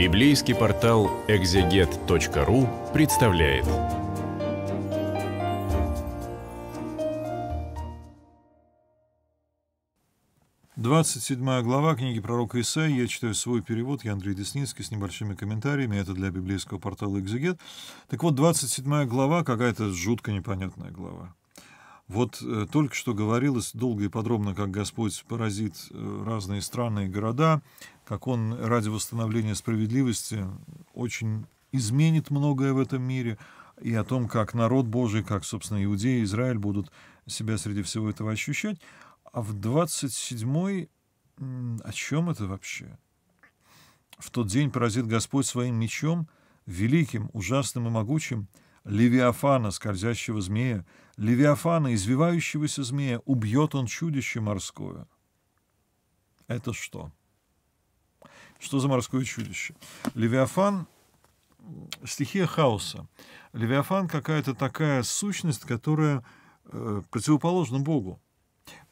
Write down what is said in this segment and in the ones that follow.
Библейский портал экзегет.ру представляет. Двадцать седьмая глава книги пророка Исаии. Я читаю свой перевод. Я Андрей Десницкий с небольшими комментариями. Это для библейского портала «Экзегет». Так вот, двадцать седьмая глава какая-то жутко непонятная глава. Вот э, только что говорилось долго и подробно, как Господь поразит э, разные страны и города, как он ради восстановления справедливости очень изменит многое в этом мире, и о том, как народ Божий, как, собственно, иудеи, и Израиль будут себя среди всего этого ощущать. А в 27-й о чем это вообще? В тот день поразит Господь своим мечом, великим, ужасным и могучим, Левиафана, скользящего змея, Левиафана, извивающегося змея, убьет он чудище морское. Это что? — что за морское чудище? Левиафан – стихия хаоса. Левиафан – какая-то такая сущность, которая э, противоположна Богу.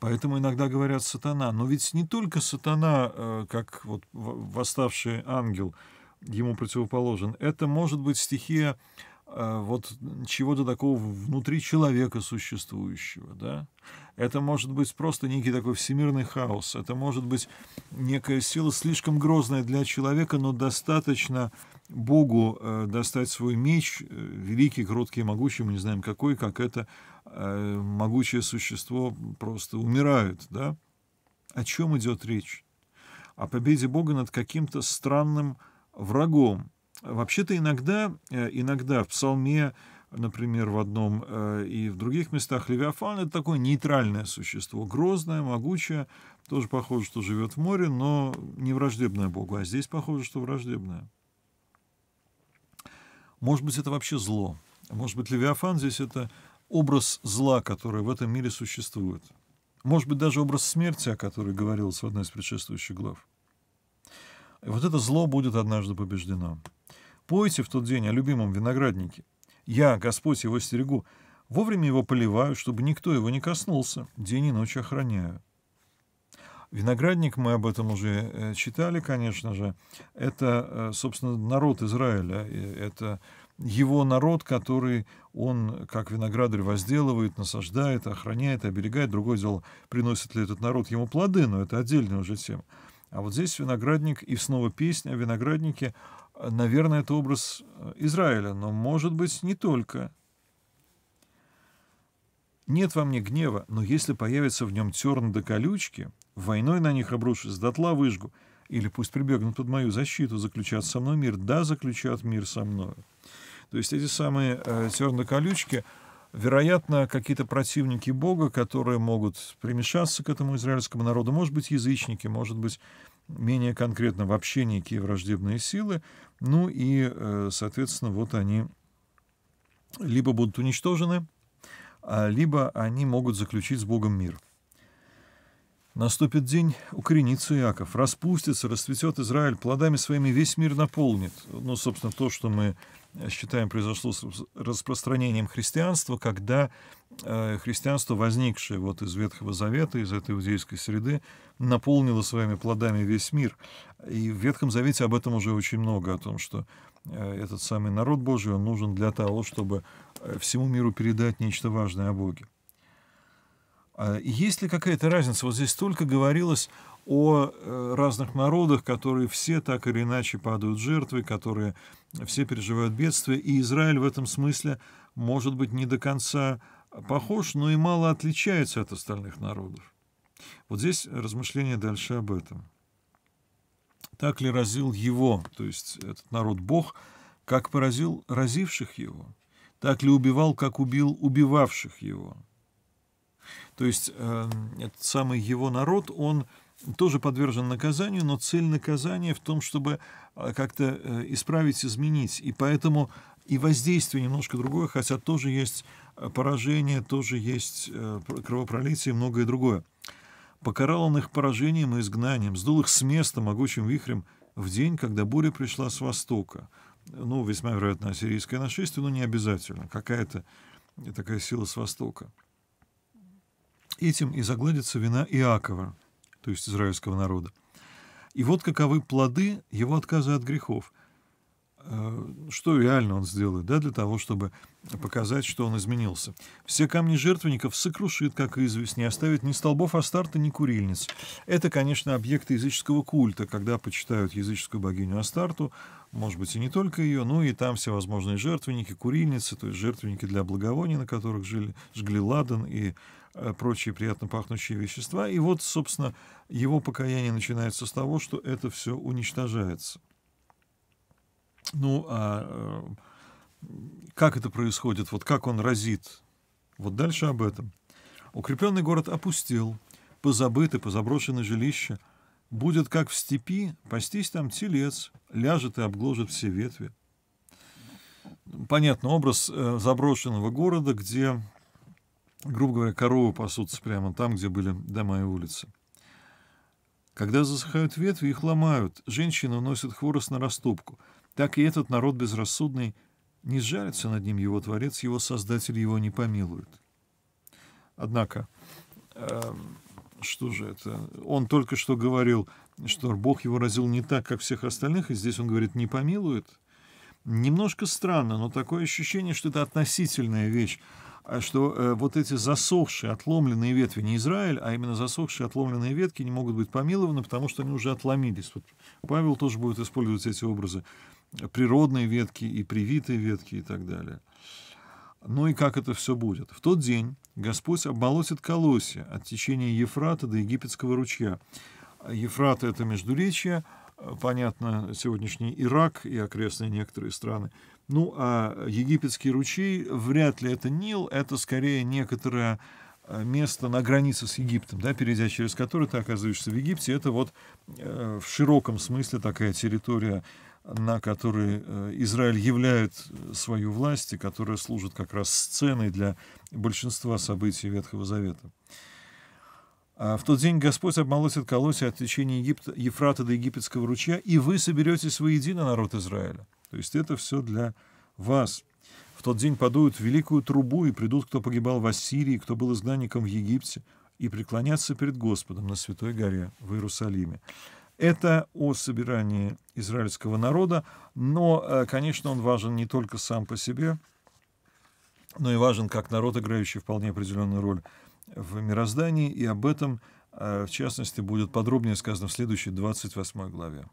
Поэтому иногда говорят «сатана». Но ведь не только сатана, э, как вот восставший ангел, ему противоположен. Это может быть стихия Э, вот чего-то такого внутри человека существующего, да? Это может быть просто некий такой всемирный хаос, это может быть некая сила слишком грозная для человека, но достаточно Богу э, достать свой меч, э, великий, кроткий, могучий, мы не знаем какой, как это могучее существо просто умирает, да? О чем идет речь? О победе Бога над каким-то странным врагом, Вообще-то иногда, э, иногда в псалме, например, в одном э, и в других местах Левиафан — это такое нейтральное существо, грозное, могучее, тоже похоже, что живет в море, но не враждебное Богу, а здесь похоже, что враждебное. Может быть, это вообще зло. Может быть, Левиафан здесь — это образ зла, который в этом мире существует. Может быть, даже образ смерти, о которой говорилось в одной из предшествующих глав. И вот это зло будет однажды побеждено. Пойте в тот день о любимом винограднике. Я, Господь, его стерегу. Вовремя его поливаю, чтобы никто его не коснулся. День и ночь охраняю. Виноградник, мы об этом уже э, читали, конечно же, это, э, собственно, народ Израиля. Это его народ, который он, как виноградарь, возделывает, насаждает, охраняет, оберегает. Другое дело, приносит ли этот народ ему плоды, но это отдельная уже тема. А вот здесь виноградник и снова песня о винограднике, Наверное, это образ э, Израиля, но, может быть, не только. Нет во мне гнева, но если появится в нем терн до колючки, войной на них обрушусь, дотла выжгу, или пусть прибегнут под мою защиту, заключат со мной мир, да, заключат мир со мною. То есть эти самые э, терн колючки Вероятно, какие-то противники Бога, которые могут примешаться к этому израильскому народу, может быть, язычники, может быть, менее конкретно вообще некие враждебные силы, ну и, э, соответственно, вот они либо будут уничтожены, а либо они могут заключить с Богом мир. Наступит день, укоренится Иаков, распустится, расцветет Израиль, плодами своими весь мир наполнит. Ну, собственно, то, что мы считаем произошло с распространением христианства, когда э, христианство, возникшее вот из Ветхого Завета, из этой иудейской среды, наполнило своими плодами весь мир. И в Ветхом Завете об этом уже очень много, о том, что э, этот самый народ Божий, он нужен для того, чтобы э, всему миру передать нечто важное о Боге. А есть ли какая-то разница? Вот здесь только говорилось о э, разных народах, которые все так или иначе падают жертвой, которые все переживают бедствие, и Израиль в этом смысле может быть не до конца похож, но и мало отличается от остальных народов. Вот здесь размышление дальше об этом. Так ли разил его, то есть этот народ Бог, как поразил разивших его? Так ли убивал, как убил убивавших его? То есть эм, этот самый его народ, он тоже подвержен наказанию, но цель наказания в том, чтобы э, как-то э, исправить, изменить. И поэтому и воздействие немножко другое, хотя тоже есть э, поражение, тоже есть кровопролитие и многое другое. Покарал он их поражением и изгнанием, сдул их с места могучим вихрем в день, когда буря пришла с востока. Ну, весьма вероятно, ассирийское нашествие, но не обязательно. Какая-то такая сила с востока. Этим и загладится вина Иакова, то есть израильского народа. И вот каковы плоды его отказа от грехов. Э, что реально он сделает да, для того, чтобы показать, что он изменился. Все камни жертвенников сокрушит, как известь, не оставит ни столбов Астарта, ни курильниц. Это, конечно, объекты языческого культа, когда почитают языческую богиню Астарту, может быть, и не только ее, ну и там всевозможные жертвенники, курильницы, то есть жертвенники для благовония, на которых жили, жгли ладан и Э, прочие приятно пахнущие вещества. И вот, собственно, его покаяние начинается с того, что это все уничтожается. Ну, а э, как это происходит? Вот как он разит? Вот дальше об этом. Укрепленный город опустел, позабыты, позаброшены жилища. Будет, как в степи, пастись там телец, ляжет и обгложит все ветви. Понятно, образ э, заброшенного города, где грубо говоря, коровы пасутся прямо там, где были дома и улицы. Когда засыхают ветви, их ломают, женщины уносят хворост на растопку. Так и этот народ безрассудный не сжарится над ним его творец, его создатель его не помилует. Однако, э, что же это? Он только что говорил, что Бог его разил не так, как всех остальных, и здесь он говорит, не помилует. Немножко странно, но такое ощущение, что это относительная вещь. А что э, вот эти засохшие, отломленные ветви, не Израиль, а именно засохшие, отломленные ветки не могут быть помилованы, потому что они уже отломились. Вот Павел тоже будет использовать эти образы. Природные ветки и привитые ветки и так далее. Ну и как это все будет? В тот день Господь обмолотит колосья от течения Ефрата до Египетского ручья. Ефрат — это междуречье, э, понятно, сегодняшний Ирак и окрестные некоторые страны. Ну, а египетский ручей вряд ли это Нил, это скорее некоторое э, место на границе с Египтом, да, перейдя через которое ты оказываешься в Египте. Это вот э, в широком смысле такая территория, на которой э, Израиль являет свою власть, и которая служит как раз сценой для большинства событий Ветхого Завета. А, в тот день Господь обмолотит колосья от течения Египта, Ефрата до Египетского ручья, и вы соберетесь воедино народ Израиля. То есть это все для вас. В тот день подуют великую трубу, и придут, кто погибал в Ассирии, кто был изгнанником в Египте, и преклонятся перед Господом на Святой горе в Иерусалиме. Это о собирании израильского народа, но, э, конечно, он важен не только сам по себе, но и важен как народ, играющий вполне определенную роль в мироздании, и об этом, э, в частности, будет подробнее сказано в следующей 28 главе.